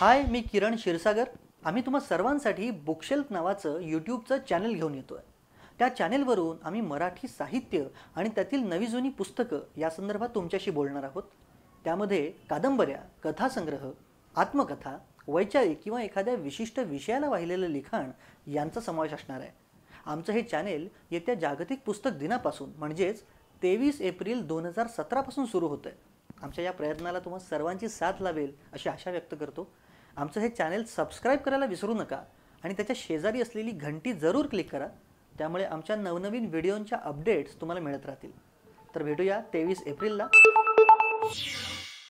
हाय मी किरण क्षीरसागर आम्ही तुम्हा सर्वांसाठी बुकशेल्फ नावाचं यूट्यूबचं चॅनल घेऊन येतो आहे त्या चॅनेलवरून आम्ही मराठी साहित्य आणि त्यातील नवी जुनी पुस्तकं या संदर्भात तुमच्याशी बोलणार आहोत त्यामध्ये कादंबऱ्या कथासंग्रह आत्मकथा वैचारिक किंवा एखाद्या विशिष्ट विषयाला वाहिलेलं लिखाण यांचा समावेश असणार आहे आमचं हे चॅनेल येत्या जागतिक पुस्तक दिनापासून म्हणजेच तेवीस एप्रिल दोन हजार सतरापासून सुरू होतं आहे आमच्या या प्रयत्नाला तुम्हाला सर्वांची साथ लाभेल अशी आशा व्यक्त करतो आमचं हे चॅनेल सबस्क्राईब करायला विसरू नका आणि त्याच्या शेजारी असलेली घंटी जरूर क्लिक करा त्यामुळे आमच्या नवनवीन व्हिडिओंच्या अपडेट्स तुम्हाला मिळत राहतील तर भेटूया तेवीस एप्रिलला